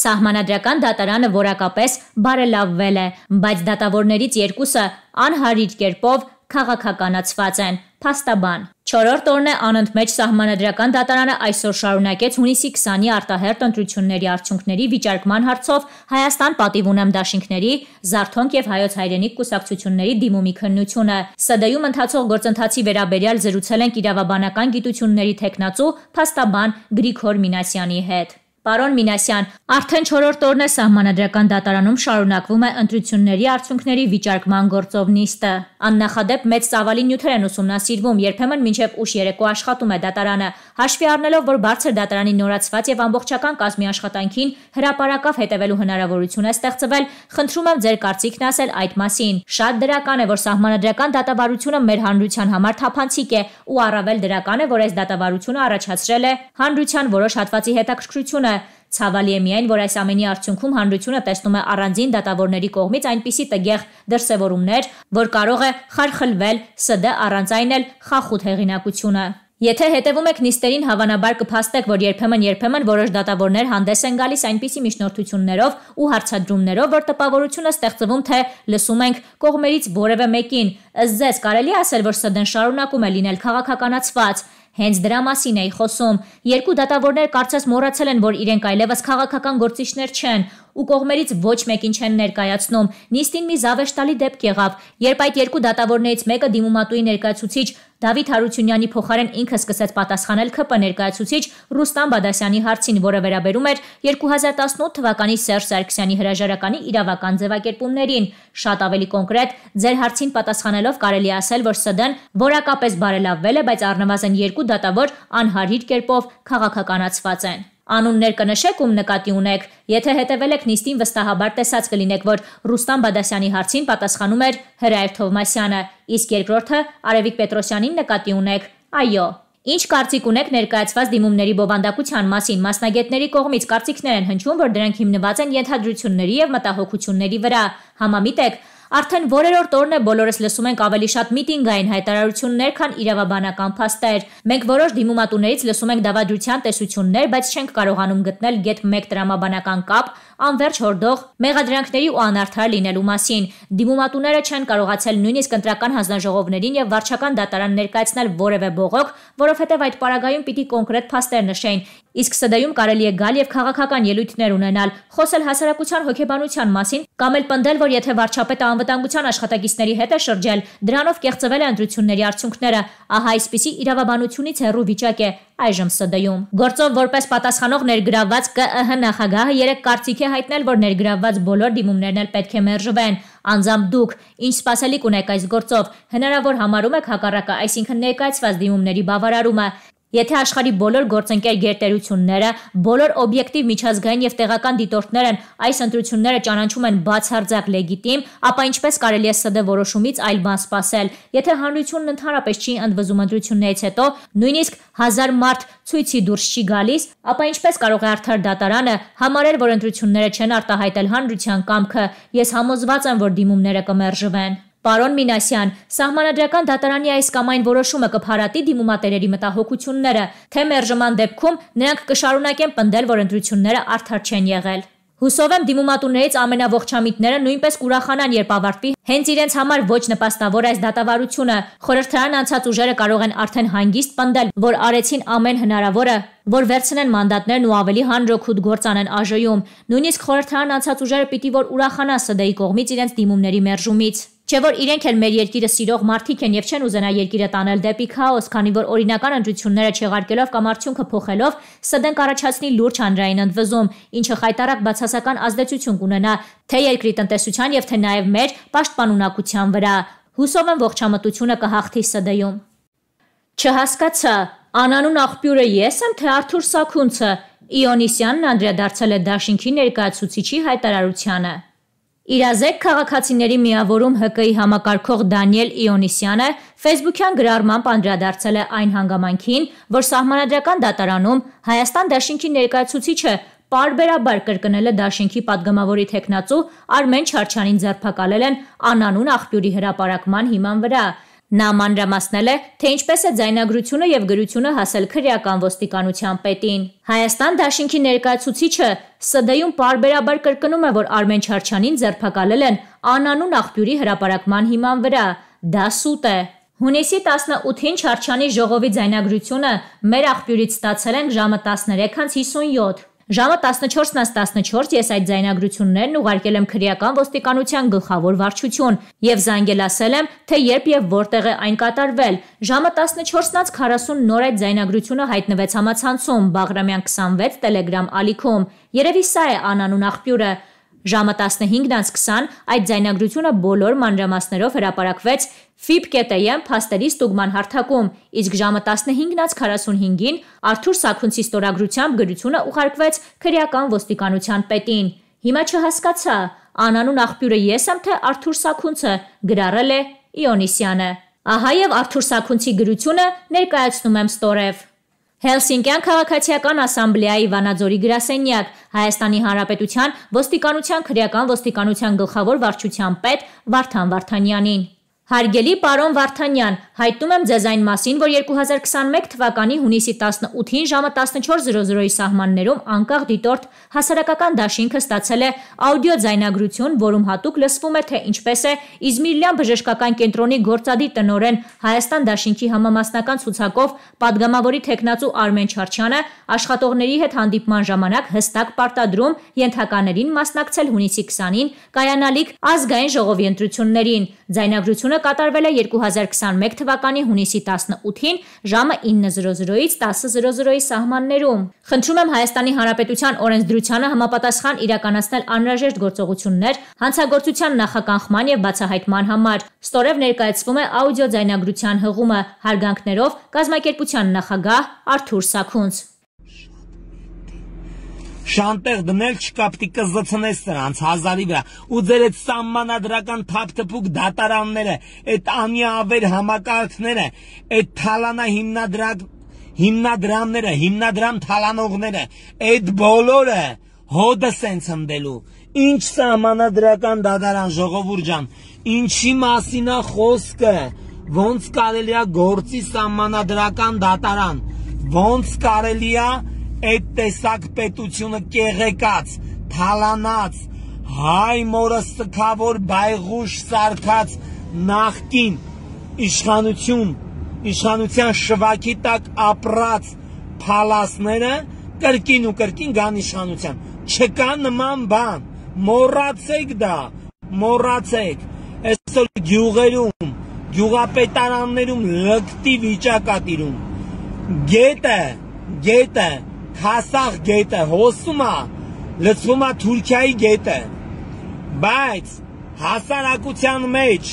Սահմանադրական դատարանը որակապես բարելավվել է, բայց դատավորներից երկուսը անհարիր կերպով քաղաքականացված են։ Փաստաբան Չորրորդ օրն է անընդմեջ սահմանադրական դատարանը այսօր շարունակեց հունիսի 20-ի արտահերտ ընտրությունների արդյունքների վիճարկման հարցով Հայաստան պատիվունեմ դաշինքների, Զարթոնք եւ Հայոց հայրենիք կուսակցությունների դիմումի քննությունը։ ՍԴ-ում ընթացող գործընթացի վերաբերյալ զրուցել են իրավաբանական գիտությունների թեկնածու Փաստաբան Գրիգոր Մինասյանի հետ։ Պարոն Մինասյան, արդեն 4-րդ օրն է սահմանադրական դատարանում շարունակվում է ընտրությունների արդյունքների վիճարկման գործով նիստը։ Աննախադեպ մեծ ծավալի նյութեր են ուսումնասիրվում, երբեմն մինչև ուշ երեկո աշխատում է դատարանը։ Հաշվի առնելով, որ բարձր դատարանի նորացված եւ ամբողջական կազմի աշխատանքին հրաապարակավ հետևելու հնարավորություն է ստեղծվել, խնդրում եմ ձեր կարծիքն ասել այդ մասին։ Շատ դրական է, որ սահմանադրական դատավարությունը մեր հանրության համար թափանցիկ է ու առավել դրական է, որ այս դատավարությունը առաջացրել է հանրության որոշ հատվածի հետաքրքրությունը, Ցավալի է միայն, որ այս ամենի արդյունքում հանրությունը տեսնում է առանձին դատավորների կողմից այնպիսի տգեղ դրսևորումներ, որ կարող է խարխլվել ՍԴ առանց այն էլ խախուտ հեղինակությունը։ Եթե հետևում եք նիստերին, հավանաբար կփաստեք, որ երբեմն-երբեմն որոշ դատավորներ հանդես են գալիս այնպիսի միջնորդություններով ու հարցադրումներով, որ տպավորությունը ստեղծվում թե լսում ենք կողմերից որևէ մեկին։ Ըստ ձեզ կարելի ասել, որ ՍԴ-ն շարունակում է լինել քաղաքականացված։ Հենց դրա մասին էի խոսում։ Երկու դատավորներ կարծես մոռացել են, որ իրենք այլևս քաղաքական գործիչներ չեն ու կողմերից ոչ մեկին չեն ներկայացնում։ Նիստին մի զավեշտալի դեպք եղավ, երբ այդ երկու դատավորներից մեկը դիմումատուի ներկայացուցիչ Դավիթ Հարությունյանի փոխարեն ինքը սկսեց պատասխանել ԿՊ ներկայացուցիչ Ռուստամ Բադասյանի հարցին, որը վերաբերում էր 2018 թվականի Սերժ Սարգսյանի հրաժարականի իրավական ձևակերպումներին։ Շատ ավելի կոնկրետ, ձեր հարցին պատասխանելով կարելի է ասել, որ ՍԴ-ն որակապես բարելավվել է, բայց առնվազն երկու դատավոր անհարիր կերպով քաղաքականացված են։ Անուններ կնշեք, ում նկատի ունեք։ Եթե հետևել եք նիստին, վստահաբար տեսած կլինեք, որ Ռուստամ Բադասյանի հարցին պատասխանում էր Հրայր Թովմասյանը, իսկ երկրորդը Արևիկ Պետրոսյանին նկատի ունեք։ Այո։ Ինչ կարծիք ունեք ներկայացված դիմումների բովանդակության մասին։ Մասնագետների կողմից կարծիքներ են հնչում, որ դրանք հիմնված են ենթադրությունների եւ մտահոգությունների վրա։ Համամիտ եք, Արդեն որերորդ օրն է բոլորս լսում ենք ավելի շատ միտինգային հայտարարություններ, քան իրավաբանական փաստեր։ Մենք որոշ դիմումատուներից լսում ենք դավադրության տեսություններ, բայց չենք կարողանում գտնել գետ 1 տրամաբանական կապ, անվերջ հորդող մեղադրանքների ու անարդար լինելու մասին։ Դիմումատուները չեն կարողացել նույնիսկ ընտրական հանձնաժողովներին եւ վարչական դատարան ներկայացնել որևէ բողոք, որովհետեւ այդ պարագայում պիտի կոնկրետ փաստեր նշեին։ Իսկ ՍԴ-ում կարելի է գալ եւ քաղաքական ելույթներ ունենալ, խոսել հասարակության հոգեբանության մասին կամ էլ պնդել, որ եթե վարչապետը անվտանգության աշխատակիցների հետ է շրջել, դրանով կեղծվել է ընտրությունների արդյունքները։ Ահա այսպիսի իրավաբանությունից հեռու վիճակ է այժմ ՍԴ-ում։ Գործով որպես պատասխանող ներգրավված ԿԸՀ նախագահը երեք կարծիք է հայտնել, որ ներգրավված բոլոր դիմումներն էլ պետք է մերժվեն։ Անձամբ դուք ինչ սпасելիք ունեք այս գործով։ Հնարավոր համարում եք հակառակը, այսինքն ներկայացված դիմումների բավարարումը։ Եթե աշխարի բոլոր գործընկեր գերտերությունները, բոլոր օբյեկտիվ միջազգային եւ տեղական դիտորդներն այս ընտրությունները ճանաչում են բացարձակ լեգիտիմ, ապա ինչպես կարելի է ՍԴ որոշումից այլ բան սպասել։ Եթե հանրությունն ընդհանրապես չի ընդվզում ընտրություններից հետո, նույնիսկ 1000 մարդ ցույցի դուրս չի գալիս, ապա ինչպես կարող է արդար դատարանը համարել, որ ընտրությունները չեն արտահայտել հանրության կամքը։ Ես համոզված եմ, որ դիմումները կմերժվեն։ Պարոն Մինասյան, սահմանադրական դատարանի այս կամ այն որոշումը կփարատի դիմումատերերի մտահոգությունները, թե մերժման դեպքում նրանք կշարունակեն պնդել, որ ընտրությունները արդար չեն եղել։ Հուսով եմ դիմումատուներից ամենաողջամիտները նույնպես կուրախանան, երբ ավարտվի հենց իրենց համար ոչ նպաստավոր այս դատավարությունը։ Խորհրդարան անցած ուժերը կարող են արդեն հանգիստ պնդել, որ արեցին ամեն հնարավորը, որ վերցնեն մանդատներն ու ավելի հանրօքուտ գործ անեն ԱԺ-ում։ Նույնիսկ խորհրդարան անցած ուժերը պիտի որ ուրախանա ՍԴ-ի կողմից իրենց դիմումների մերժումից։ Չէ որ իրենք էլ մեր երկիրը սիրող մարդիկ են եւ չեն ուզենա երկիրը տանել դեպի քաոս, քանի որ օրինական ընտրությունները չեղարկելով կամ արդյունքը փոխելով սդենք առաջացնի լուրջ հանրային ընդվզում, ինչը խայտարակ բացասական ազդեցություն կունենա թե երկրի տնտեսության եւ թե նաեւ մեր պաշտպանունակության վրա։ Հուսով եմ ողջամտությունը կհաղթի ՍԴ-ում։ Չհասկացա, անանուն աղբյուրը ես եմ թե Արթուր Սաքունցը։ Իոնիսյանն անդրադարձել է Դաշինքի ներկայացուցիչի հայտարարությանը։ Իրազեկ քաղաքացիների միավորում ՀԿ-ի համակարգող Դանիել Իոնիսյանը Facebook-յան գրառմամբ անդրադարձել է այն հանգամանքին, որ սահմանադրական դատարանում Հայաստան դաշինքի ներկայացուցիչը պարբերաբար կրկնել է դաշինքի падգամավորի տեխնացու Արմեն Չարչյանին ձերբակալել են անանուն աղբյուրի հրապարակման հիման վրա։ Նա մանրամասնել է, թե ինչպես է ձայնագրությունը եւ գրությունը հասել քրեական ոստիկանության պետին։ Հայաստան Դաշինքի ներկայացուցիչը ՍԴ-ում parberabar կրկնում է, որ Արմեն Չարչյանին ձերբակալել են անանուն աղբյուրի հրապարակման հիման վրա։ Դա սուտ է։ Հունիսի 18-ին Չարչյանի ժողովի ձայնագրությունը մեր աղբյուրից ստացել են ժամը 13:57։ Ժամը 14:14 ես այդ ձայնագրություններն ուղարկել եմ քրեական ոստիկանության գլխավոր վարչություն եւ զանգել ասել եմ, թե երբ եւ որտեղ է այն կատարվել։ Ժամը 14:40 նոր այդ ձայնագրությունը հայտնվեց համացանցում Բաղրամյան 26 Telegram ալիքում։ Երևի սա է անանուն աղբյուրը։ Ժամը 15:20 այդ ձայնագրությունը բոլոր մանրամասներով հրապարակվեց FIB.am փաստերի ստուգման հարթակում, իսկ ժամը 15:45-ին Արթուր Սաքունցի ստորագրությամբ գրությունը ուղարկվեց քրեական ոստիկանության պետին։ Հիմա չհասկացա, անանուն աղբյուրը ես եմ թե Արթուր Սաքունցը, գրառել է Իոնիսյանը։ Ահա եւ Արթուր Սաքունցի գրությունը ներկայացնում եմ ստորև։ Հելսինկյան քաղաքացիական ասամբլեայի Վանաձորի գրասենյակ Հայաստանի Հանրապետության ոստիկանության քրեական ոստիկանության գլխավոր վարչության պետ Վարդան Վարդանյանին Հարգելի պարոն Վարդանյան, հայտնում եմ ձեզ այն մասին, որ 2021 թվականի հունիսի 18-ին ժամը 14:00-ի սահմաններում անկախ դիտորդ հասարակական դաշինքը ստացել է աուդիո ձայնագրություն, որում հատուկ լսվում է թե ինչպես է Իզմիրլյան բժշկական կենտրոնի գործադիր տնորեն Հայաստան դաշինքի համամասնական ցուցակով падգամավորի տեխնացու Արմեն Չարչյանը աշխատողների հետ հանդիպման ժամանակ հստակ պարտադրում ենթականերին մասնակցել հունիսի 20-ին կայանալիք ազգային ժողովի ընտրություններին։ Ձայնագրությունը կատարվել է 2021 թվականի հունիսի 18-ին ժամը 9:00-ից 10:00-ի սահմաններում։ Խնդրում եմ Հայաստանի Հանրապետության օրենսդրությանը համապատասխան իրականացնել անհրաժեշտ գործողություններ հանցագործության նախականխման եւ բացահայտման համար։ Ստորև ներկայացվում է աուդիո ձայնագրության հղումը հարգանքներով գազམ་ակերպության նախագահ Արթուր Սաքունց շանտեղ դնել չկա, պիտի կզցնես նրանց հազարի վրա։ Ու ձեր այդ սահմանադրական թափթփուկ դատարանները, այդ անիավեր համակարգները, այդ թալանա հիմնադրակ հիմնադրամները, հիմնադրամ թալանողները, այդ բոլորը հոդը սենց հմդելու։ Ինչ սահմանադրական դատարան ժողովուրդ ջան, ինչի մասին է խոսքը, ոնց կարելի է գործի սահմանադրական դատարան, ոնց կարելի է այդ տեսակ պետությունը կեղեկած, թալանած, հայ մորը սքավոր բայղուշ սարկած նախքին իշխանություն, իշխանության շվակի տակ ապրած փալասները կրկին ու կրկին գան իշխանության։ Չկա նման բան։ Մոռացեք դա, մոռացեք։ Այսօր գյուղերում, գյուղապետարաններում լկտի վիճակա տիրում։ Գետը, գետը հասախ գետը հոսում է, լցվում է Թուրքիայի գետը։ Բայց հասարակության մեջ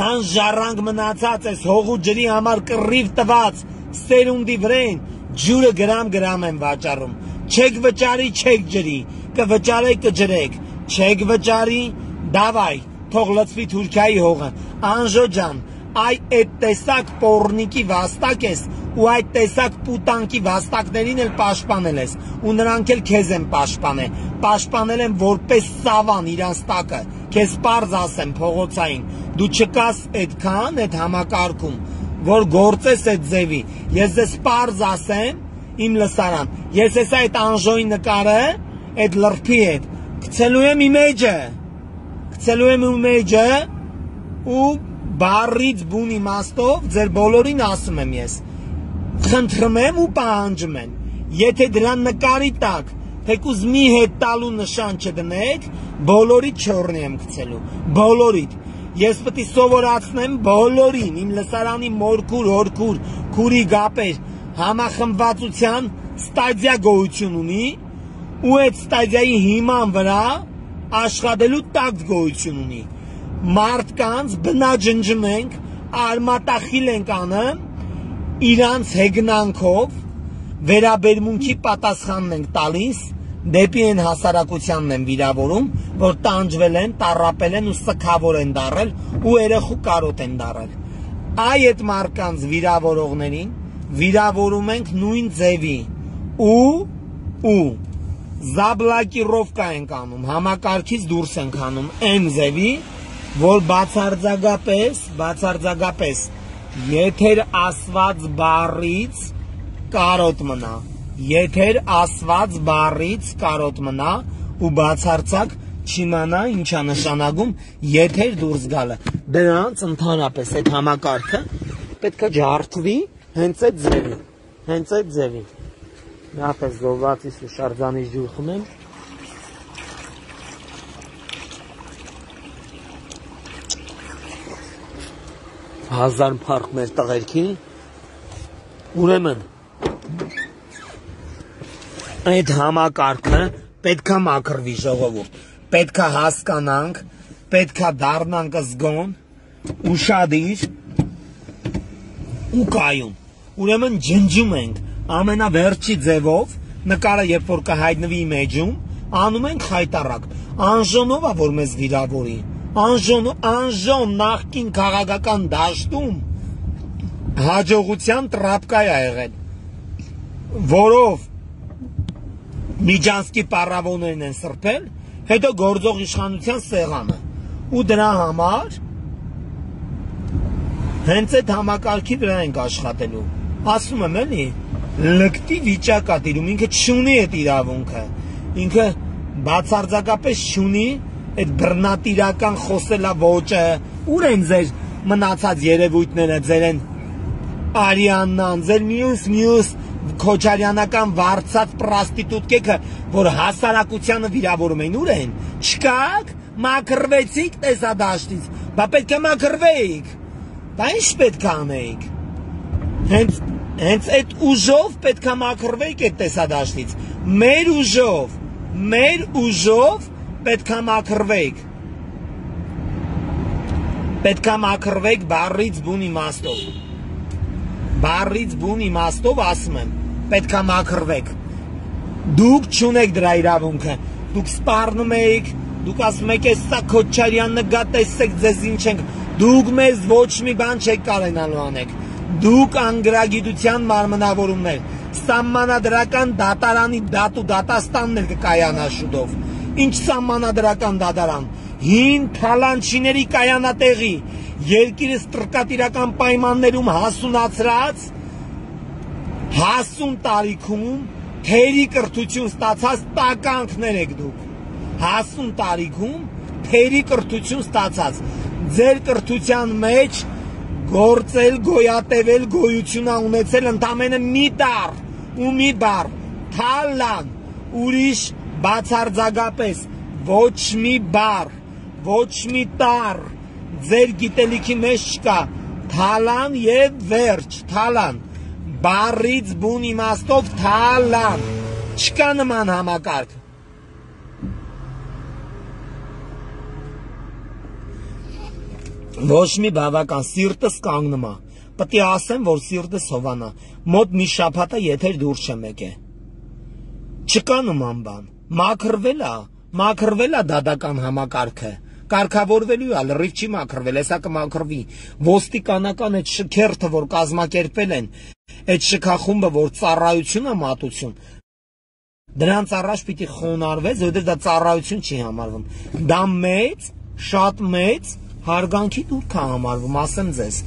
անժառանգ մնացած էս հող ու ջրի համար կռիվ տված սերունդի վրեն ջուրը գրամ գրամ են վաճառում։ Չեք վճարի, չեք ջրի, կվճարեք, կջրեք։ Չեք վճարի, դավայ, թող լցվի Թուրքիայի հողը։ Անժո ջան, այ այդ տեսակ պորնիկի վաստակ ես ու այդ տեսակ պուտանքի վաստակներին էլ պաշտպանել ես ու նրանք էլ քեզ են պաշտպանել պաշտպանել են որպես սավան իրանց տակը քեզ པարզ ասեմ փողոցային դու չկաս այդքան այդ համակարգում որ գործես այդ ձևի ես դες པարզ ասեմ իմ լսարան ես էս այդ անժոյի նկարը այդ լրփի հետ գցելու եմ իմեջը գցելու եմ իմեջը ու բարից բուն իմաստով ձեր բոլորին ասում եմ ես խնդրում եմ ու պահանջում եմ, եթե դրան նկարի տակ թեկուզ մի հետ տալու նշան չդնեք, բոլորի չորնի եմ գցելու, բոլորիդ։ Ես պետք է սովորացնեմ բոլորին իմ լսարանի մորքուր, հորքուր, քուրի գապեր համախմբվածության ստադիա գոյություն ունի ու այդ ստադիայի հիման վրա աշխատելու տակ գոյություն ունի։ Մարդկանց բնաջնջում ենք, արմատախիլ ենք անում իրանց հեգնանքով վերաբերմունքի պատասխանն ենք տալիս դեպի այն հասարակությանն են վիրավորում, որ տանջվել են, տարապել են ու սքավոր են դարել ու երախու կարոտ են դարել։ Այ այդ մարկանց վիրավորողներին վիրավորում ենք նույն ձևի ու ու զաբլակիրովկա ենք անում, համակարգից դուրս ենք անում այն ձևի, որ բացարձակապես, բացարձակապես Եթեր Աստված բառից կարոտ մնա։ Եթեր Աստված բառից կարոտ մնա ու բացարձակ չիմանա ինչա նշանակում եթեր դուրս գալը։ Դրանց ընդհանրապես այդ համակարգը պետքա ջարդվի հենց այդ ձևին, հենց այդ ձևին։ Նախ է զովացի շարժանից ջուր խմեմ։ հազար փառք մեր տղերքին ուրեմն այդ համակարգը պետք է մաքրվի ժողովուրդ պետք է հասկանանք պետք է դառնանք զգոն ուշադիր ու կայուն ուրեմն ջնջում ենք ամենավերջի ձևով նկարը երբ որ կհայտնվի մեջում անում ենք հայտարարակ անժնովա որ մեզ վիրավորի անժոն անժոն նախքին քաղաքական դաշտում հաջողության տրապկայ է եղել որով միջանցքի պարավոններն են սրբել հետո գործող իշխանության սեղանը ու դրա համար հենց այդ համակարգի վրա ենք աշխատելու ասում եմ էլի լկտի վիճակա դիրում ինքը չունի այդ իրավունքը ինքը բացարձակապես չունի այդ բռնատիրական խոսելա ոճը, ուր են ձեր մնացած երևույթները, ձեր են Արիաննան, ձեր մյուս մյուս քոչարյանական վարծած պրաստիտուտկեքը, որ հասարակությանը վիրավորում են, ուր են։ Չկաք, մաքրվեցիք տեսադաշտից, բա պետք է մաքրվեիք։ Բա ինչ պետք է անեիք։ Հենց հենց այդ ուժով պետք է մաքրվեիք այդ տեսադաշտից։ Մեր ուժով, մեր ուժով պետք է մաքրվեք։ Պետք է մաքրվեք բարից բուն իմաստով։ Բարից բուն իմաստով ասում եմ, պետք է մաքրվեք։ Դուք չունեք դրա իրավունքը։ Դուք սպառնում եք, դուք ասում եք, «Սա Քոչարյանն գա, տեսեք, ձեզ ինչ ենք»։ Դուք մեզ ոչ մի բան չեք կարենալու անեք։ Դուք անգրագիտության մարմնավորումներ, սահմանադրական դատարանի դատու դատաստաններ կկայանա շուտով։ դա ինչ սահմանադրական դադարան, հին թալանչիների կայանատեղի, երկիրս տրկատիրական պայմաններում հասունացրած, հասուն տարիքում թերի կրթություն ստացած տականքներ եք դուք, հասուն տարիքում թերի կրթություն ստացած, ձեր կրթության մեջ գործել, գոյատևել, գոյությունա ունեցել ընդամենը մի տար ու մի բար, թալան, ուրիշ բացարձակապես ոչ մի բար, ոչ մի տար ձեր գիտելիքի մեջ չկա, թալան եւ վերջ, թալան, բարից բուն իմաստով թալան, չկա նման համակարգ, ոչ մի բավական սիրտս կանգնում է պետք է ասեմ որ սիրտս հովանա մոտ մի շաբաթա եթեր դուրս չեմ եկել չկա նման բան մաքրվել է, մաքրվել է դադական համակարգը։ Կարգավորվելու է, լրիվ չի մաքրվել, հեսա կմաքրվի։ Ոստիկանական այդ շքերթը, որ կազմակերպել են, այդ շքախումբը, որ ծառայություն է մատուցում, դրանց առաջ պիտի խոնարհվես, որովհետև դա ծառայություն չի համարվում։ Դա մեծ, շատ մեծ հարգանքի դուրք է համարվում, ասեմ ձեզ,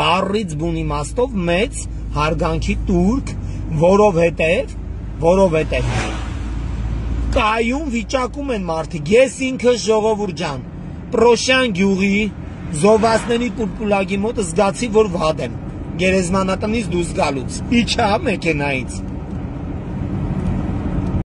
բարից բունի մաստով մեծ հարգանքի դուրք, որովհետև, որովհետև կայուն վիճակում են մարդիկ։ Ես ինքը ժողովուրդ ջան, Պրոշյան գյուղի Զովասների պուլպուլագի մոտ զգացի, որ վադ եմ գերեզմանատնից դուրս գալուց։ Իջա մեքենայից։